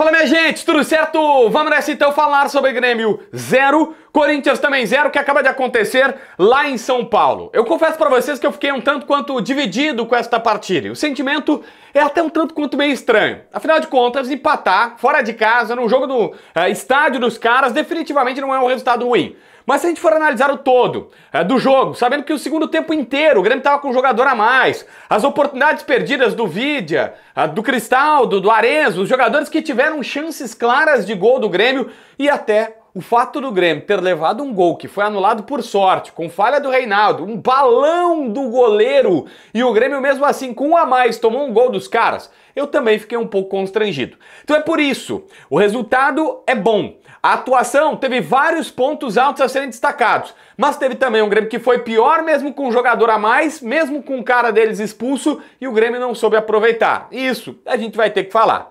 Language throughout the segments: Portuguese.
Fala minha gente, tudo certo? Vamos nessa então falar sobre Grêmio 0, Corinthians também 0, que acaba de acontecer lá em São Paulo. Eu confesso para vocês que eu fiquei um tanto quanto dividido com esta partida. O sentimento é até um tanto quanto meio estranho. Afinal de contas, empatar fora de casa, no jogo do é, estádio dos caras, definitivamente não é um resultado ruim. Mas se a gente for analisar o todo é, do jogo, sabendo que o segundo tempo inteiro o Grêmio estava com um jogador a mais, as oportunidades perdidas do Vidia, do Cristaldo, do Arezzo, os jogadores que tiveram chances claras de gol do Grêmio e até o fato do Grêmio ter levado um gol que foi anulado por sorte, com falha do Reinaldo, um balão do goleiro e o Grêmio mesmo assim com um a mais tomou um gol dos caras eu também fiquei um pouco constrangido. Então é por isso, o resultado é bom. A atuação teve vários pontos altos a serem destacados, mas teve também um Grêmio que foi pior, mesmo com um jogador a mais, mesmo com o cara deles expulso, e o Grêmio não soube aproveitar. Isso a gente vai ter que falar.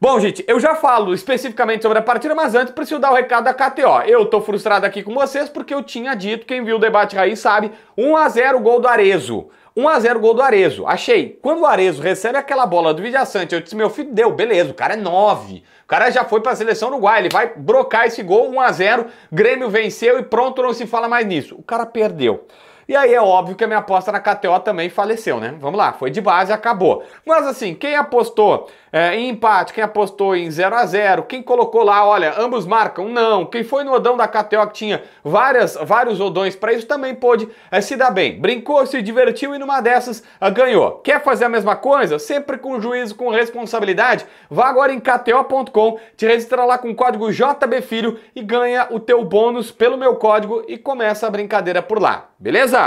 Bom, gente, eu já falo especificamente sobre a partida, mas antes preciso dar o um recado da KTO. Eu tô frustrado aqui com vocês porque eu tinha dito, quem viu o debate raiz sabe, 1 a 0 gol do Arezo. 1 a 0 gol do Arezo. Achei. Quando o Arezo recebe aquela bola do Vidiaçante, eu disse, meu filho, deu, beleza, o cara é 9. O cara já foi para a seleção Uruguai, ele vai brocar esse gol 1 a 0, Grêmio venceu e pronto, não se fala mais nisso. O cara perdeu. E aí é óbvio que a minha aposta na KTO também faleceu, né? Vamos lá, foi de base, acabou. Mas assim, quem apostou é, em empate, quem apostou em 0 a 0 quem colocou lá, olha, ambos marcam, não. Quem foi no odão da KTO que tinha várias, vários odões para isso também pôde é, se dar bem. Brincou, se divertiu e numa dessas é, ganhou. Quer fazer a mesma coisa? Sempre com juízo, com responsabilidade. Vá agora em KTO.com, te registra lá com o código JBFilho e ganha o teu bônus pelo meu código e começa a brincadeira por lá, beleza?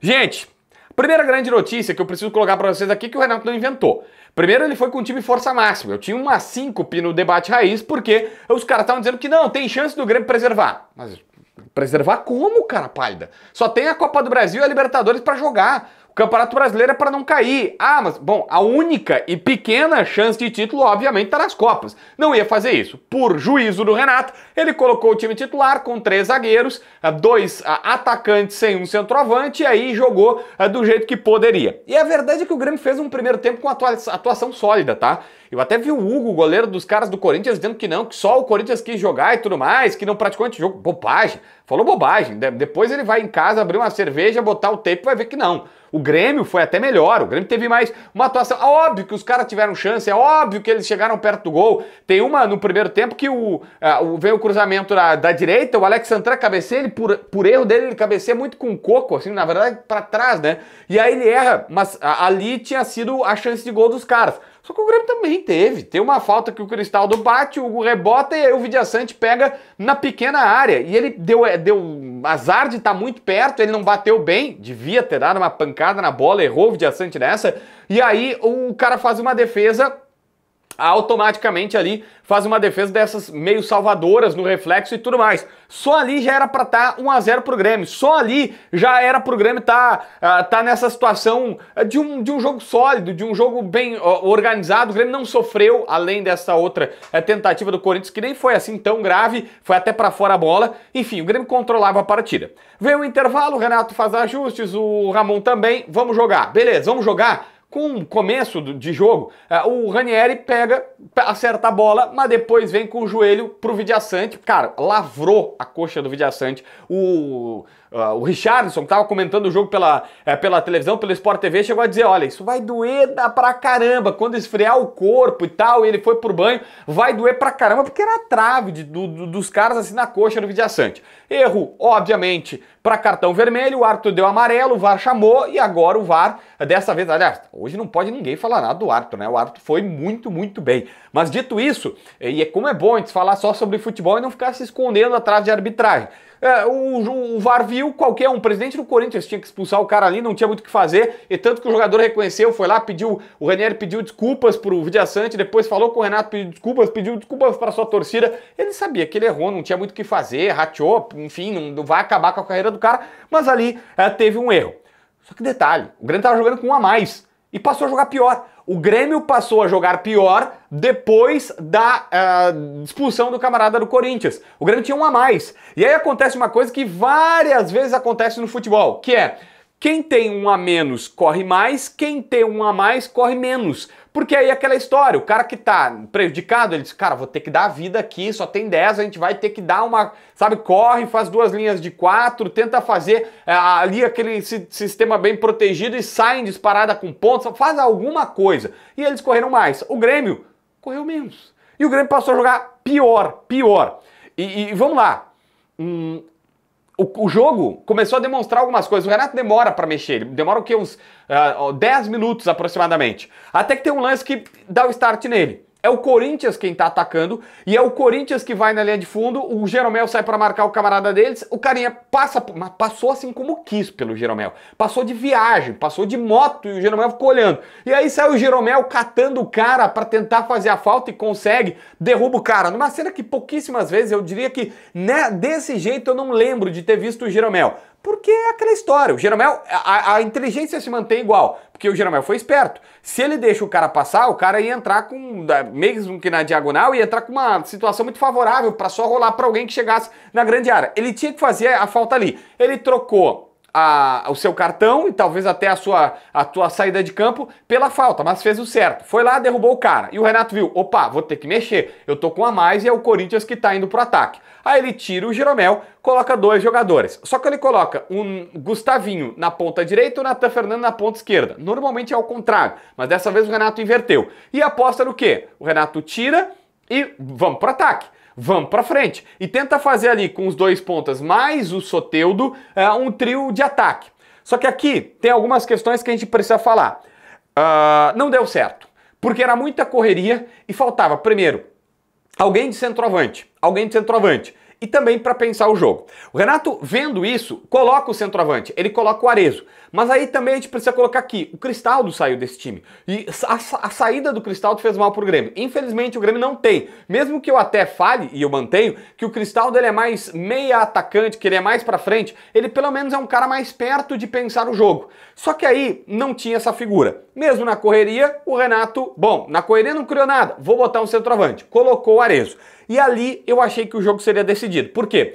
Gente, primeira grande notícia que eu preciso colocar para vocês aqui é que o Renato não inventou. Primeiro ele foi com o time força máxima. Eu tinha uma síncope no debate raiz porque os caras estavam dizendo que não, tem chance do Grêmio preservar. Mas preservar como, cara pálida? Só tem a Copa do Brasil e a Libertadores para jogar. O Campeonato Brasileiro é para não cair. Ah, mas, bom, a única e pequena chance de título, obviamente, está nas Copas. Não ia fazer isso. Por juízo do Renato, ele colocou o time titular com três zagueiros, eh, dois eh, atacantes sem um centroavante, e aí jogou eh, do jeito que poderia. E a verdade é que o Grêmio fez um primeiro tempo com atuação sólida, tá? Eu até vi o Hugo, goleiro dos caras do Corinthians, dizendo que não, que só o Corinthians quis jogar e tudo mais, que não praticou jogo Bobagem. Falou bobagem. depois ele vai em casa abrir uma cerveja, botar o tape e vai ver que não. O Grêmio foi até melhor, o Grêmio teve mais uma atuação. É óbvio que os caras tiveram chance, é óbvio que eles chegaram perto do gol. Tem uma no primeiro tempo que o, uh, o cruzamento da, da direita, o Alex Santana cabeceia, ele, por, por erro dele, ele cabeceia muito com coco, assim, na verdade, para trás, né? E aí ele erra, mas ali tinha sido a chance de gol dos caras. Só que o Grêmio também teve. Tem uma falta que o Cristaldo bate, o Hugo rebota e aí o Vidiaçante pega na pequena área. E ele deu, é, deu azar de estar tá muito perto, ele não bateu bem, devia ter dado uma pancada na bola, errou o Vidiaçante nessa. E aí o cara faz uma defesa automaticamente ali faz uma defesa dessas meio salvadoras no reflexo e tudo mais. Só ali já era para estar tá 1 x 0 pro Grêmio. Só ali já era pro Grêmio estar tá, ah, tá nessa situação ah, de um, de um jogo sólido, de um jogo bem organizado. O Grêmio não sofreu além dessa outra eh, tentativa do Corinthians que nem foi assim tão grave, foi até para fora a bola. Enfim, o Grêmio controlava a partida. Veio o intervalo, o Renato faz ajustes, o Ramon também. Vamos jogar. Beleza, vamos jogar com o começo de jogo. É, o Ranieri pega, acerta a bola, mas depois vem com o joelho pro Vidiaçante. Cara, lavrou a coxa do Vidiaçante. O, é, o Richardson, que tava comentando o jogo pela, é, pela televisão, pelo Sport TV, chegou a dizer, olha, isso vai doer dá pra caramba. Quando esfriar o corpo e tal, e ele foi pro banho, vai doer pra caramba, porque era a trave de, do, do, dos caras assim na coxa do Vidiaçante. Erro, obviamente, para cartão vermelho, o Arthur deu amarelo, o VAR chamou e agora o VAR, dessa vez, aliás, hoje não pode ninguém falar nada do árbitro, né? O árbitro foi muito, muito bem. Mas dito isso, e é como é bom a gente falar só sobre futebol e não ficar se escondendo atrás de arbitragem. É, o, o VAR viu qualquer um. O presidente do Corinthians tinha que expulsar o cara ali, não tinha muito o que fazer. E tanto que o jogador reconheceu, foi lá, pediu. O Renier pediu desculpas pro Vidiaçante, depois falou com o Renato, pediu desculpas, pediu desculpas para sua torcida. Ele sabia que ele errou, não tinha muito o que fazer, rateou, enfim, não vai acabar com a carreira do cara, mas ali é, teve um erro. Só que detalhe, o Grêmio estava jogando com um a mais e passou a jogar pior. O Grêmio passou a jogar pior depois da uh, expulsão do camarada do Corinthians. O Grêmio tinha um a mais. E aí acontece uma coisa que várias vezes acontece no futebol, que é quem tem um a menos corre mais, quem tem um a mais corre menos. Porque aí é aquela história, o cara que tá prejudicado, ele diz, cara, vou ter que dar a vida aqui, só tem 10, a gente vai ter que dar uma, sabe, corre, faz duas linhas de quatro, tenta fazer é, ali aquele sistema bem protegido e saem disparada com pontos, faz alguma coisa. E eles correram mais. O Grêmio correu menos. E o Grêmio passou a jogar pior, pior. E, e vamos lá. Hum, o, o, jogo começou a demonstrar algumas coisas. O Renato demora para mexer, ele demora o quê? Uns uh, ah, 10 minutos aproximadamente. Até que tem um lance que dá o start nele. É o Corinthians quem tá atacando e é o Corinthians que vai na linha de fundo. O Jeromel sai para marcar o camarada deles. O carinha passa, mas passou assim como quis pelo Jeromel. Passou de viagem, passou de moto e o Jeromel ficou olhando. E aí sai o Jeromel catando o cara para tentar fazer a falta e consegue, derruba o cara. Numa cena que pouquíssimas vezes eu diria que né, desse jeito eu não lembro de ter visto o Jeromel. Porque é aquela história. O Jeromel, a, a, inteligência se mantém igual, porque o Jeromel foi esperto. Se ele deixa o cara passar, o cara ia entrar com, mesmo que na diagonal, ia entrar com uma situação muito favorável para só rolar para alguém que chegasse na grande área. Ele tinha que fazer a falta ali. Ele trocou a, o seu cartão e talvez até a sua, a tua saída de campo pela falta, mas fez o certo. Foi lá, derrubou o cara. E o Renato viu: opa, vou ter que mexer. Eu tô com a mais e é o Corinthians que tá indo pro ataque. Aí ele tira o Jeromel, coloca dois jogadores. Só que ele coloca um Gustavinho na ponta direita e o Natan Fernando na ponta esquerda. Normalmente é ao contrário, mas dessa vez o Renato inverteu. E aposta no quê? O Renato tira e vamos pro ataque. Vamos para frente. E tenta fazer ali com os dois pontas mais o soteudo é, um trio de ataque. Só que aqui tem algumas questões que a gente precisa falar. Uh, não deu certo, porque era muita correria e faltava, primeiro, alguém de centroavante. Alguém de centroavante e também para pensar o jogo. O Renato, vendo isso, coloca o centroavante, ele coloca o Arezo. Mas aí também a gente precisa colocar aqui, o Cristaldo saiu desse time. E a, a saída do Cristaldo fez mal pro Grêmio. Infelizmente o Grêmio não tem. Mesmo que eu até fale, e eu mantenho, que o Cristaldo ele é mais meia atacante, que ele é mais para frente, ele pelo menos é um cara mais perto de pensar o jogo. Só que aí não tinha essa figura. Mesmo na correria, o Renato, bom, na correria não criou nada, vou botar um centroavante. Colocou o Arezo. E ali eu achei que o jogo seria decidido. Porque Por quê?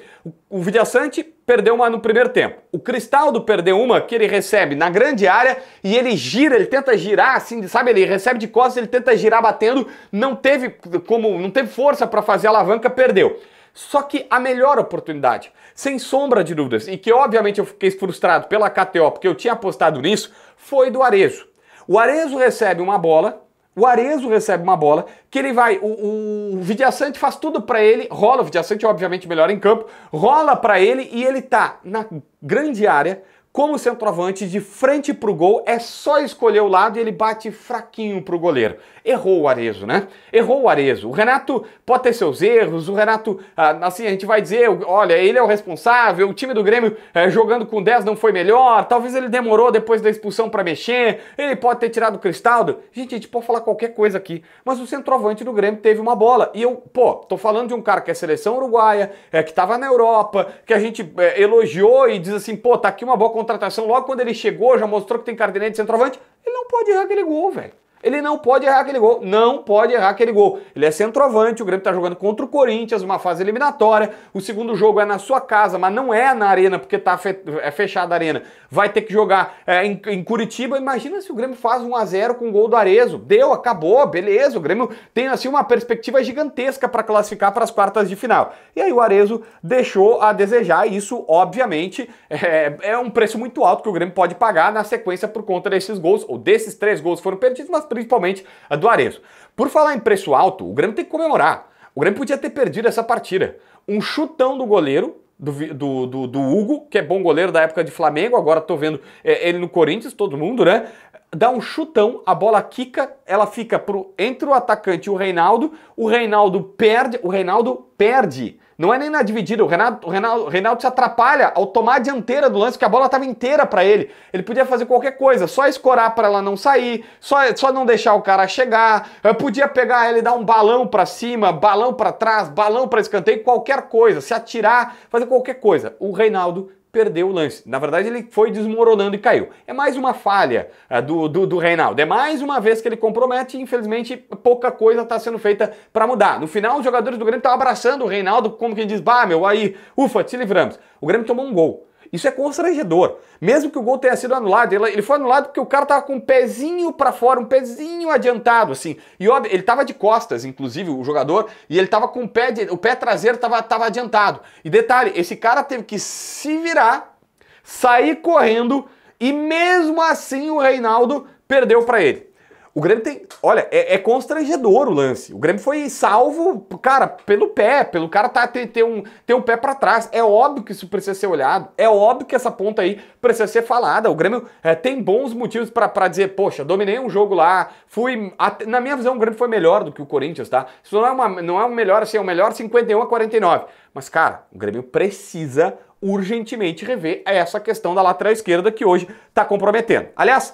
O Vidiaçante perdeu uma no primeiro tempo. O Cristaldo perdeu uma que ele recebe na grande área e ele gira, ele tenta girar assim, sabe? Ele recebe de costas, ele tenta girar batendo, não teve como, não teve força para fazer a alavanca, perdeu. Só que a melhor oportunidade, sem sombra de dúvidas, e que obviamente eu fiquei frustrado pela KTO porque eu tinha apostado nisso, foi do Arezo. O Arezo recebe uma bola o Arezo recebe uma bola, que ele vai, o, o Vidiaçante faz tudo para ele, rola, o Vidiaçante obviamente melhor em campo, rola para ele e ele tá na grande área, como centroavante, de frente para o gol, é só escolher o lado e ele bate fraquinho para o goleiro. Errou o Arezo, né? Errou o Arezo. O Renato pode ter seus erros, o Renato, ah, assim, a gente vai dizer, olha, ele é o responsável, o time do Grêmio é, jogando com 10 não foi melhor, talvez ele demorou depois da expulsão para mexer, ele pode ter tirado o Cristaldo. Gente, a gente pode falar qualquer coisa aqui, mas o centroavante do Grêmio teve uma bola. E eu, pô, tô falando de um cara que é seleção uruguaia, é, que tava na Europa, que a gente é, elogiou e diz assim, pô, tá aqui uma boa contratação, logo quando ele chegou, já mostrou que tem cardenete de centroavante, ele não pode errar aquele gol, velho. Ele não pode errar aquele gol. Não pode errar aquele gol. Ele é centroavante, o Grêmio está jogando contra o Corinthians, uma fase eliminatória. O segundo jogo é na sua casa, mas não é na arena, porque tá fe é fechada a arena. Vai ter que jogar é, em, em, Curitiba. Imagina se o Grêmio faz 1 a 0 com o gol do Arezo. Deu, acabou, beleza. O Grêmio tem assim uma perspectiva gigantesca para classificar para as quartas de final. E aí o Arezo deixou a desejar. Isso, obviamente, é, é um preço muito alto que o Grêmio pode pagar na sequência por conta desses gols, ou desses três gols foram perdidos, mas principalmente a do Arezzo. Por falar em preço alto, o Grêmio tem que comemorar. O Grêmio podia ter perdido essa partida. Um chutão do goleiro, do, do, do, do Hugo, que é bom goleiro da época de Flamengo, agora tô vendo é, ele no Corinthians, todo mundo, né? Dá um chutão, a bola quica, ela fica pro, entre o atacante e o Reinaldo, o Reinaldo perde, o Reinaldo perde não é nem na dividida. O Renato, o Renato, o Reinaldo se atrapalha ao tomar a dianteira do lance, que a bola estava inteira para ele. Ele podia fazer qualquer coisa, só escorar para ela não sair, só, só não deixar o cara chegar. Eu podia pegar ela e dar um balão para cima, balão para trás, balão para escanteio, qualquer coisa, se atirar, fazer qualquer coisa. O Reinaldo perdeu o lance. Na verdade, ele foi desmoronando e caiu. É mais uma falha ah, do, do, do, Reinaldo. É mais uma vez que ele compromete e, infelizmente, pouca coisa está sendo feita para mudar. No final, os jogadores do Grêmio estão abraçando o Reinaldo, como quem diz, bah, meu, aí, ufa, te livramos. O Grêmio tomou um gol. Isso é constrangedor. Mesmo que o gol tenha sido anulado, ele foi anulado porque o cara tava com um pezinho para fora, um pezinho adiantado, assim. E óbvio, ele tava de costas, inclusive, o jogador, e ele tava com o pé, de, o pé traseiro tava, tava adiantado. E detalhe, esse cara teve que se virar, sair correndo, e mesmo assim o Reinaldo perdeu para ele. O Grêmio tem. Olha, é, é, constrangedor o lance. O Grêmio foi salvo, cara, pelo pé, pelo cara tá, ter, ter, um, ter um pé para trás. É óbvio que isso precisa ser olhado, é óbvio que essa ponta aí precisa ser falada. O Grêmio é, tem bons motivos para dizer, poxa, dominei um jogo lá, fui. Até, na minha visão, o Grêmio foi melhor do que o Corinthians, tá? Isso não é, uma, não é um melhor, assim, é o um melhor 51 a 49. Mas, cara, o Grêmio precisa urgentemente rever essa questão da lateral esquerda que hoje tá comprometendo. Aliás,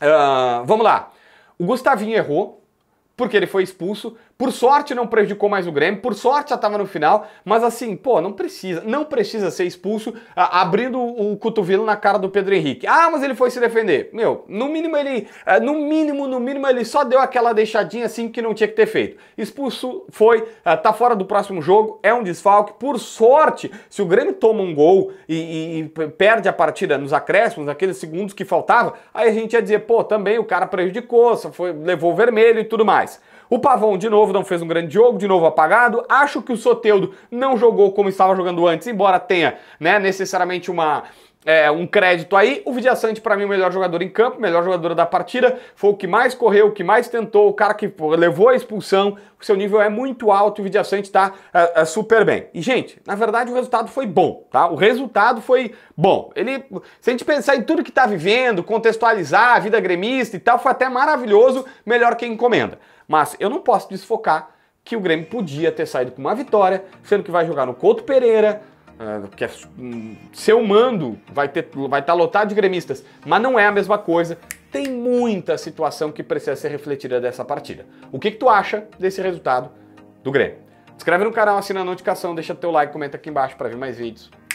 uh, vamos lá. O Gustavinho errou, porque ele foi expulso, por sorte não prejudicou mais o Grêmio, por sorte já estava no final, mas assim, pô, não precisa, não precisa ser expulso a, abrindo o cotovelo na cara do Pedro Henrique. Ah, mas ele foi se defender. Meu, no mínimo ele, é, no mínimo, no mínimo ele só deu aquela deixadinha assim que não tinha que ter feito. Expulso foi, é, tá fora do próximo jogo, é um desfalque. Por sorte, se o Grêmio toma um gol e, e, e perde a partida nos acréscimos, aqueles segundos que faltava, aí a gente ia dizer, pô, também o cara prejudicou, foi, levou vermelho e tudo mais. O Pavão, de novo, não fez um grande jogo, de novo apagado. Acho que o Soteudo não jogou como estava jogando antes, embora tenha, né, necessariamente uma é, um crédito aí. O Vidiaçante, para mim, o melhor jogador em campo, melhor jogador da partida, foi o que mais correu, o que mais tentou, o cara que levou a expulsão. O seu nível é muito alto e o Vidiaçante tá é, é, super bem. E, gente, na verdade o resultado foi bom, tá? O resultado foi bom. Ele, se a gente pensar em tudo que está vivendo, contextualizar a vida gremista e tal, foi até maravilhoso, melhor que encomenda. Mas eu não posso desfocar que o Grêmio podia ter saído com uma vitória, sendo que vai jogar no Couto Pereira, ah, que é, seu mando vai ter vai estar tá lotado de gremistas, mas não é a mesma coisa. Tem muita situação que precisa ser refletida dessa partida. O que, que tu acha desse resultado do Grêmio? Inscreve no canal, assina a notificação, deixa teu like, comenta aqui embaixo para ver mais vídeos.